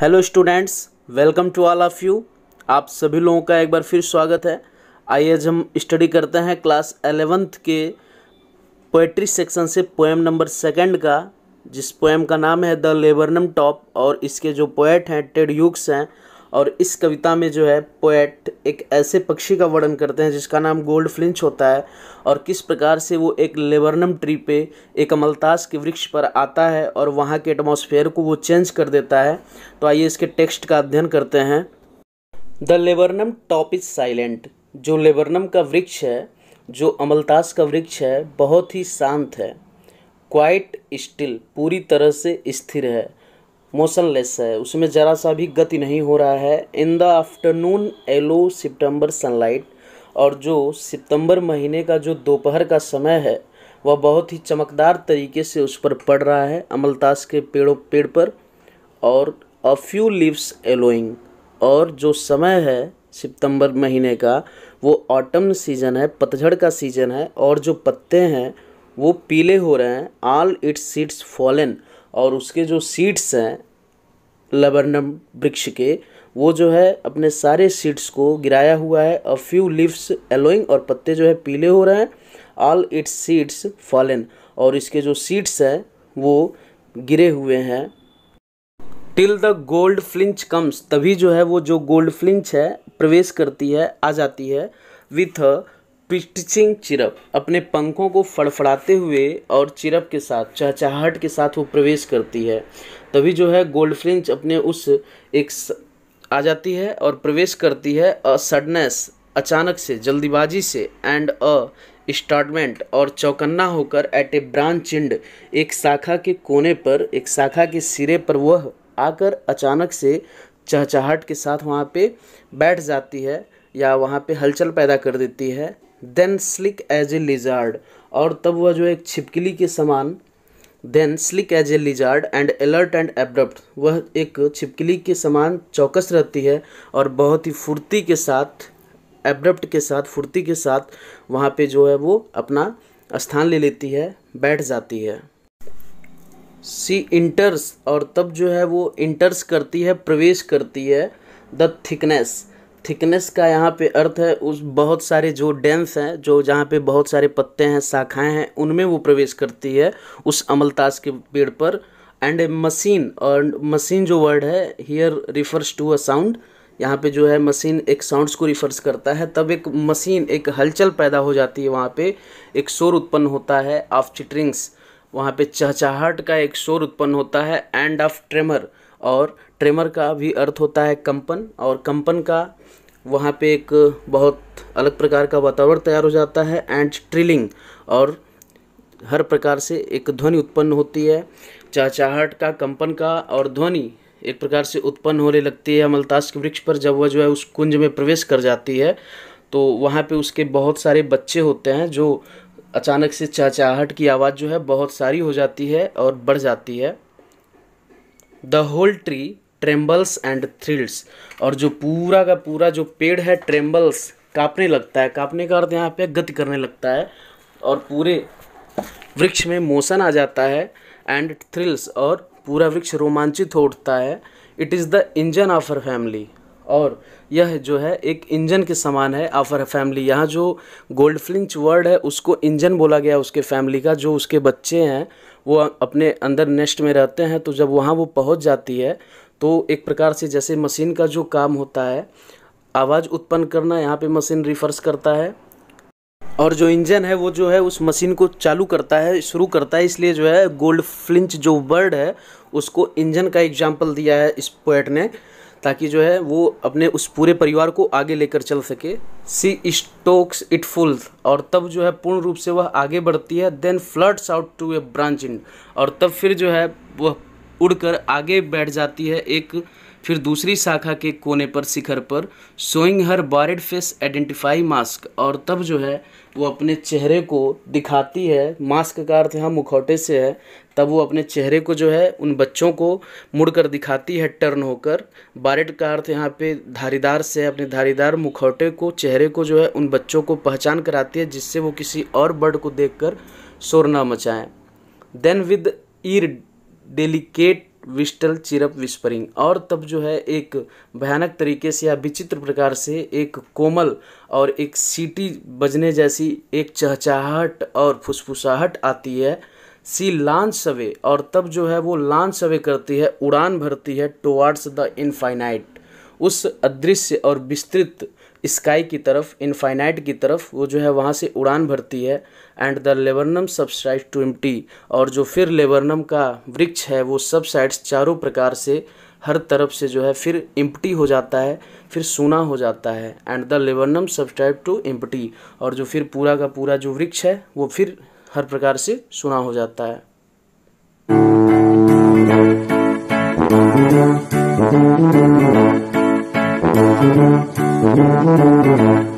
Hello students welcome to all of you आप सभी लोगों का एक बार फिर स्वागत है आइए आज हम स्टडी करते हैं क्लास एलेवेंथ के पोएट्री सेक्शन से पोएम नंबर सेकंड का जिस पोएम का नाम है द लेबरनम टॉप और इसके जो पोएट हैं टेड यूक्स हैं और इस कविता में जो है पोएट एक ऐसे पक्षी का वर्णन करते हैं जिसका नाम गोल्ड फ्लिंच होता है और किस प्रकार से वो एक लेबरनम ट्री पे एक अमलतास के वृक्ष पर आता है और वहाँ के एटमॉस्फेयर को वो चेंज कर देता है तो आइए इसके टेक्स्ट का अध्ययन करते हैं the laburnum top is silent जो लेबरनम का वृक्ष है जो अमलतास का वृक्ष है बहुत ही शांत है क्वाइट स्टिल पूरी तरह से स्थिर है मोशनलेस है उसमें ज़रा सा भी गति नहीं हो रहा है in the afternoon yellow September sunlight और जो सितंबर महीने का जो दोपहर का समय है वह बहुत ही चमकदार तरीके से उस पर पड़ रहा है अमलतास के पेड़ों पेड़ पर और अ फ्यू लिव्स एलोइंग और जो समय है सितंबर महीने का वो ऑटम सीजन है पतझड़ का सीजन है और जो पत्ते हैं वो पीले हो रहे हैं ऑल इट्स सीड्स फॉलन और उसके जो सीड्स हैं लबरनम वृक्ष के वो जो है अपने सारे सीड्स को गिराया हुआ है अ फ्यू लिव्स एलोइंग और पत्ते जो है पीले हो रहे हैं ऑल इट्स सीड्स फॉलन और इसके जो सीड्स हैं वो गिरे हुए हैं till the goldfinch comes तभी जो है वो जो गोल्ड फ्लिंच है प्रवेश करती है आ जाती है विथ पिचिंग चिरप अपने पंखों को फड़फड़ाते हुए और चिरप के साथ चहचाहट के साथ वो प्रवेश करती है तभी जो है गोल्ड फ्रिंच अपने उस एक स... आ जाती है और प्रवेश करती है अ सडनेस अचानक से जल्दीबाजी से एंड अ स्टार्टमेंट और चौकन्ना होकर एट ए ब्रांच इंड एक शाखा के कोने पर एक शाखा के सिरे पर वह आकर अचानक से चहचहाट के साथ वहाँ पे बैठ जाती है या वहाँ पे हलचल पैदा कर देती है then sleek as a lizard और तब वह जो एक छिपकली के समान then sleek as a lizard and alert and abrupt वह एक छिपकली के समान चौकस रहती है और बहुत ही फुर्ती के साथ एबडप्ट के साथ फुर्ती के साथ वहाँ पे जो है वो अपना स्थान ले लेती है बैठ जाती है सी इंटर्स और तब जो है वो इंटर्स करती है प्रवेश करती है द थिकनेस थिकनेस का यहाँ पे अर्थ है उस बहुत सारे जो डेंस हैं जो जहाँ पे बहुत सारे पत्ते हैं शाखाएं हैं उनमें वो प्रवेश करती है उस अमलतास के पेड़ पर एंड ए मशीन और मशीन जो वर्ड है here refers to a sound यहाँ पे जो है मशीन एक साउंड्स को रिफर्स करता है तब एक मशीन एक हलचल पैदा हो जाती है वहाँ पे एक शोर उत्पन्न होता है ऑफ चिटरिंग्स वहाँ पे चहचाहट का एक शोर उत्पन्न होता है एंड ऑफ ट्रेमर और ट्रेमर का भी अर्थ होता है कंपन और कंपन का वहाँ पे एक बहुत अलग प्रकार का वातावरण तैयार हो जाता है एंड ट्रिलिंग और हर प्रकार से एक ध्वनि उत्पन्न होती है चाचाहट का कंपन का और ध्वनि एक प्रकार से उत्पन्न होने लगती है अमलतास के वृक्ष पर जब वह जो है उस कुंज में प्रवेश कर जाती है तो वहाँ पे उसके बहुत सारे बच्चे होते हैं जो अचानक से चाचाहट की आवाज़ जो है बहुत सारी हो जाती है और बढ़ जाती है the whole tree trembles and thrills और जो पूरा का पूरा जो पेड़ है ट्रेम्बल्स कांपने लगता है कांपने का अर्थ यहाँ पे गति करने लगता है और पूरे वृक्ष में मोशन आ जाता है एंड थ्रिल्स और पूरा वृक्ष रोमांचित हो उठता है it is the engine of her family और यह जो है एक इंजन के समान है आफर फैमिली यहाँ जो गोल्ड फ्लिंच वर्ड है उसको इंजन बोला गया उसके फैमिली का जो उसके बच्चे हैं वो अपने अंदर नेस्ट में रहते हैं तो जब वहाँ वो पहुँच जाती है तो एक प्रकार से जैसे मशीन का जो काम होता है आवाज़ उत्पन्न करना यहाँ पे मशीन रिफर्स करता है और जो इंजन है वो जो है उस मशीन को चालू करता है शुरू करता है इसलिए जो है गोल्ड फ्लिंच जो वर्ड है उसको इंजन का एग्जाम्पल दिया है इस पोएट ने ताकि जो है वो अपने उस पूरे परिवार को आगे लेकर चल सके सी स्टोक्स इट फुल और तब जो है पूर्ण रूप से वह आगे बढ़ती है then floods out to a branch end और तब फिर जो है वह उड़कर आगे बैठ जाती है एक फिर दूसरी शाखा के कोने पर शिखर पर showing her barred face identity mask और तब जो है वो अपने चेहरे को दिखाती है मास्क का अर्थ यहाँ मुखौटे से है तब वो अपने चेहरे को जो है उन बच्चों को मुड़कर दिखाती है टर्न होकर बारिड का अर्थ यहाँ पे धारीदार से अपने धारीदार मुखौटे को चेहरे को जो है उन बच्चों को पहचान कराती है जिससे वो किसी और बर्ड को कर शोर न मचाएँ then with eerie delicate whistle chirp whispering और तब जो है एक भयानक तरीके से या विचित्र प्रकार से एक कोमल और एक सीटी बजने जैसी एक चहचाहट और फुसफुसाहट आती है सी लान सवे और तब जो है वो लांच सवे करती है उड़ान भरती है टुवार्ड्स द इनफाइनाइट उस अदृश्य और विस्तृत स्काई की तरफ इनफाइनाइट की तरफ वो जो है वहाँ से उड़ान भरती है and the laburnum subsides to empty और जो फिर लेबरनम का वृक्ष है वो सब साइड्स चारों प्रकार से हर तरफ से जो है फिर इम्पटी हो जाता है फिर सूना हो जाता है and the laburnum subsides to empty और जो फिर पूरा का पूरा जो वृक्ष है वो फिर हर प्रकार से सोना हो जाता है Thank you. Thank you.